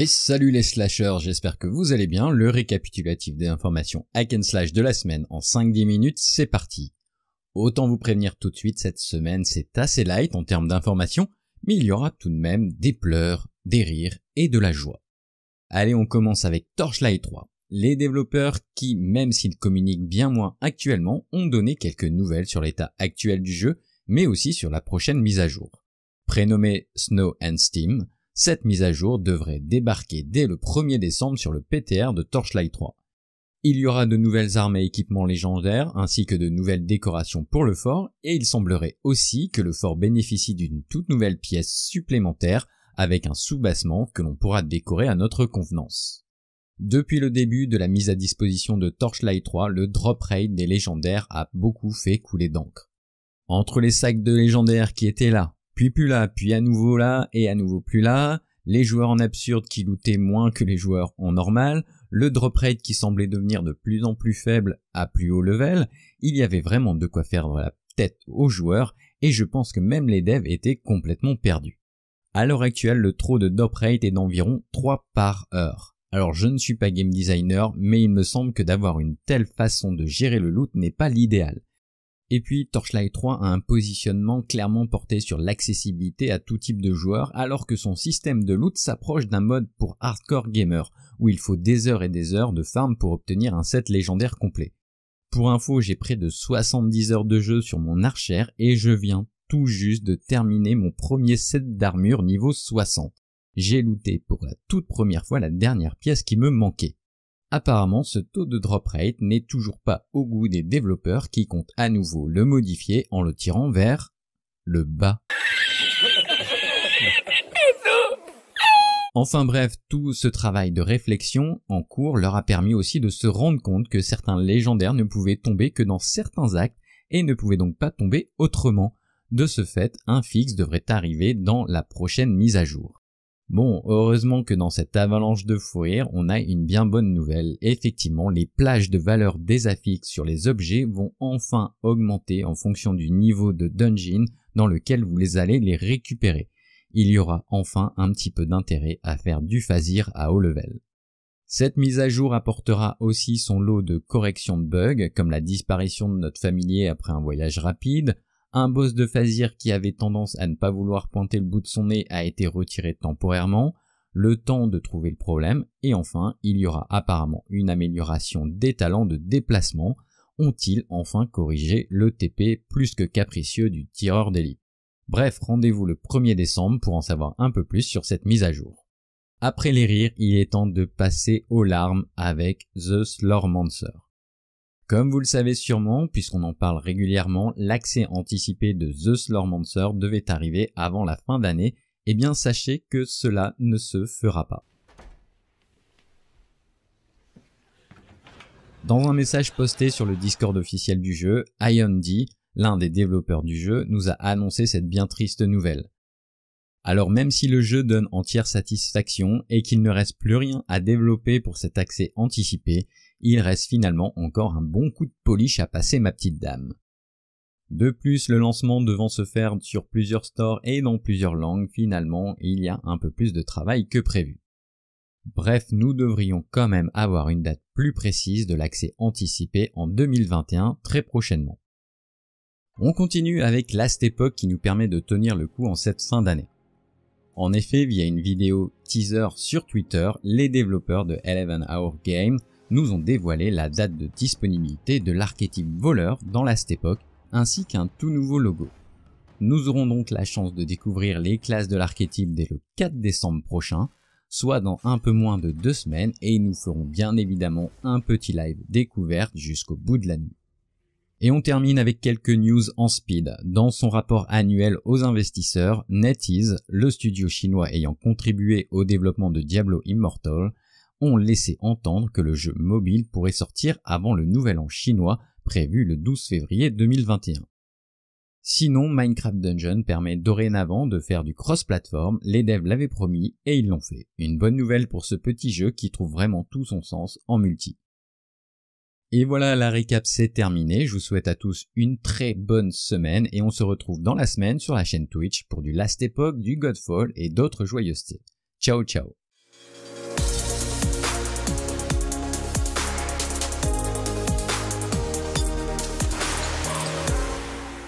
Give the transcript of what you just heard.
Et salut les slashers, j'espère que vous allez bien. Le récapitulatif des informations hack and slash de la semaine en 5-10 minutes, c'est parti. Autant vous prévenir tout de suite, cette semaine c'est assez light en termes d'informations, mais il y aura tout de même des pleurs, des rires et de la joie. Allez, on commence avec Torchlight 3. Les développeurs qui, même s'ils communiquent bien moins actuellement, ont donné quelques nouvelles sur l'état actuel du jeu, mais aussi sur la prochaine mise à jour. Prénommé Snow and Steam, cette mise à jour devrait débarquer dès le 1er décembre sur le PTR de Torchlight 3. Il y aura de nouvelles armes et équipements légendaires ainsi que de nouvelles décorations pour le fort et il semblerait aussi que le fort bénéficie d'une toute nouvelle pièce supplémentaire avec un sous-bassement que l'on pourra décorer à notre convenance. Depuis le début de la mise à disposition de Torchlight 3, le drop raid des légendaires a beaucoup fait couler d'encre. Entre les sacs de légendaires qui étaient là, puis plus là, puis à nouveau là, et à nouveau plus là, les joueurs en absurde qui lootaient moins que les joueurs en normal, le drop rate qui semblait devenir de plus en plus faible à plus haut level, il y avait vraiment de quoi faire la tête aux joueurs, et je pense que même les devs étaient complètement perdus. À l'heure actuelle, le trop de drop rate est d'environ 3 par heure. Alors je ne suis pas game designer, mais il me semble que d'avoir une telle façon de gérer le loot n'est pas l'idéal. Et puis Torchlight 3 a un positionnement clairement porté sur l'accessibilité à tout type de joueur, alors que son système de loot s'approche d'un mode pour hardcore gamer, où il faut des heures et des heures de farm pour obtenir un set légendaire complet. Pour info, j'ai près de 70 heures de jeu sur mon archère et je viens tout juste de terminer mon premier set d'armure niveau 60. J'ai looté pour la toute première fois la dernière pièce qui me manquait. Apparemment, ce taux de drop rate n'est toujours pas au goût des développeurs qui comptent à nouveau le modifier en le tirant vers le bas. Enfin bref, tout ce travail de réflexion en cours leur a permis aussi de se rendre compte que certains légendaires ne pouvaient tomber que dans certains actes et ne pouvaient donc pas tomber autrement. De ce fait, un fixe devrait arriver dans la prochaine mise à jour. Bon, heureusement que dans cette avalanche de fou on a une bien bonne nouvelle. Effectivement, les plages de valeur des sur les objets vont enfin augmenter en fonction du niveau de dungeon dans lequel vous les allez les récupérer. Il y aura enfin un petit peu d'intérêt à faire du phasir à haut level. Cette mise à jour apportera aussi son lot de corrections de bugs, comme la disparition de notre familier après un voyage rapide, un boss de Fazir qui avait tendance à ne pas vouloir pointer le bout de son nez a été retiré temporairement, le temps de trouver le problème, et enfin, il y aura apparemment une amélioration des talents de déplacement. Ont-ils enfin corrigé le TP plus que capricieux du tireur d'élite Bref, rendez-vous le 1er décembre pour en savoir un peu plus sur cette mise à jour. Après les rires, il est temps de passer aux larmes avec The Slormancer. Comme vous le savez sûrement, puisqu'on en parle régulièrement, l'accès anticipé de The Slormancer devait arriver avant la fin d'année, et eh bien sachez que cela ne se fera pas. Dans un message posté sur le Discord officiel du jeu, Ion D, l'un des développeurs du jeu, nous a annoncé cette bien triste nouvelle. Alors même si le jeu donne entière satisfaction et qu'il ne reste plus rien à développer pour cet accès anticipé, il reste finalement encore un bon coup de polish à passer ma petite dame. De plus, le lancement devant se faire sur plusieurs stores et dans plusieurs langues, finalement, il y a un peu plus de travail que prévu. Bref, nous devrions quand même avoir une date plus précise de l'accès anticipé en 2021 très prochainement. On continue avec Last Epoch qui nous permet de tenir le coup en cette fin d'année. En effet, via une vidéo teaser sur Twitter, les développeurs de 11 Hour Game nous ont dévoilé la date de disponibilité de l'archétype voleur dans la époque ainsi qu'un tout nouveau logo. Nous aurons donc la chance de découvrir les classes de l'archétype dès le 4 décembre prochain, soit dans un peu moins de deux semaines, et nous ferons bien évidemment un petit live découverte jusqu'au bout de la nuit. Et on termine avec quelques news en speed. Dans son rapport annuel aux investisseurs, NetEase, le studio chinois ayant contribué au développement de Diablo Immortal, ont laissé entendre que le jeu mobile pourrait sortir avant le nouvel an chinois prévu le 12 février 2021. Sinon, Minecraft Dungeon permet dorénavant de faire du cross-platform, les devs l'avaient promis et ils l'ont fait. Une bonne nouvelle pour ce petit jeu qui trouve vraiment tout son sens en multi. Et voilà, la récap c'est terminé. Je vous souhaite à tous une très bonne semaine et on se retrouve dans la semaine sur la chaîne Twitch pour du Last Epoch, du Godfall et d'autres joyeusetés. Ciao ciao